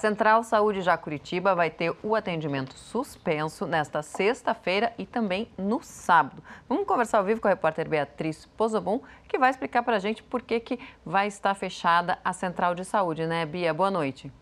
Central Saúde já Curitiba vai ter o atendimento suspenso nesta sexta-feira e também no sábado. Vamos conversar ao vivo com a repórter Beatriz Pozobon, que vai explicar para a gente por que, que vai estar fechada a Central de Saúde, né, Bia? Boa noite.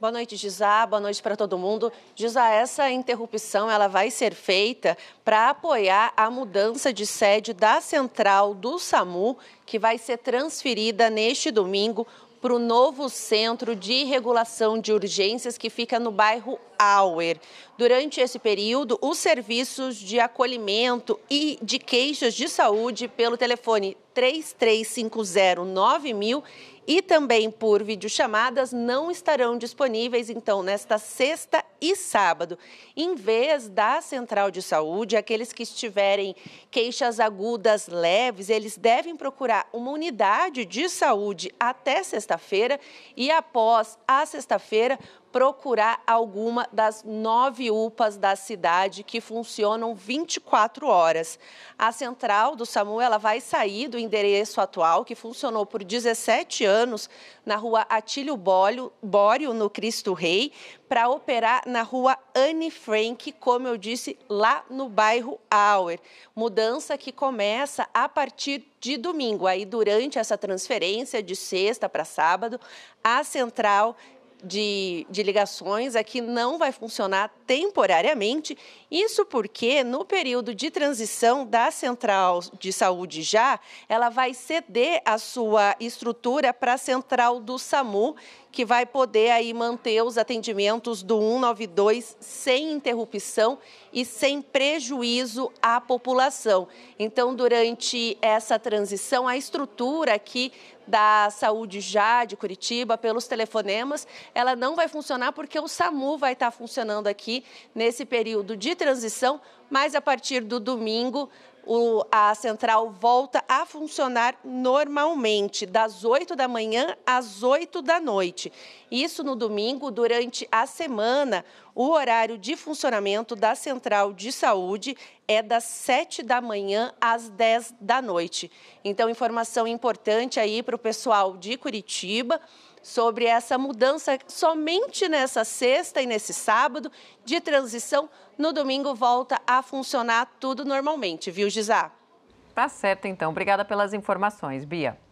Boa noite, Gisá. Boa noite para todo mundo. Gisá, essa interrupção ela vai ser feita para apoiar a mudança de sede da central do SAMU, que vai ser transferida neste domingo para o novo centro de regulação de urgências que fica no bairro Auer. Durante esse período, os serviços de acolhimento e de queixas de saúde pelo telefone 33509000 e também por videochamadas não estarão disponíveis, então, nesta sexta e sábado. Em vez da central de saúde, aqueles que estiverem queixas agudas leves, eles devem procurar uma unidade de saúde até sexta-feira e após a sexta-feira procurar alguma das nove UPAs da cidade que funcionam 24 horas. A central do SAMU ela vai sair do endereço atual, que funcionou por 17 anos na rua Atílio Bório, no Cristo Rei, para operar na rua Anne Frank, como eu disse, lá no bairro Auer. Mudança que começa a partir de domingo. Aí, durante essa transferência de sexta para sábado, a central de, de ligações aqui é não vai funcionar temporariamente. Isso porque, no período de transição da central de saúde já, ela vai ceder a sua estrutura para a central do SAMU, que vai poder aí manter os atendimentos do 192 sem interrupção e sem prejuízo à população. Então, durante essa transição, a estrutura aqui da Saúde Já de Curitiba, pelos telefonemas, ela não vai funcionar porque o SAMU vai estar funcionando aqui nesse período de transição, mas a partir do domingo o, a central volta a funcionar normalmente, das 8 da manhã às 8 da noite. Isso no domingo, durante a semana, o horário de funcionamento da Central de Saúde é das 7 da manhã às 10 da noite. Então, informação importante aí para o pessoal de Curitiba sobre essa mudança somente nessa sexta e nesse sábado de transição. No domingo volta a funcionar tudo normalmente, viu, Gisá? Tá certo, então. Obrigada pelas informações, Bia.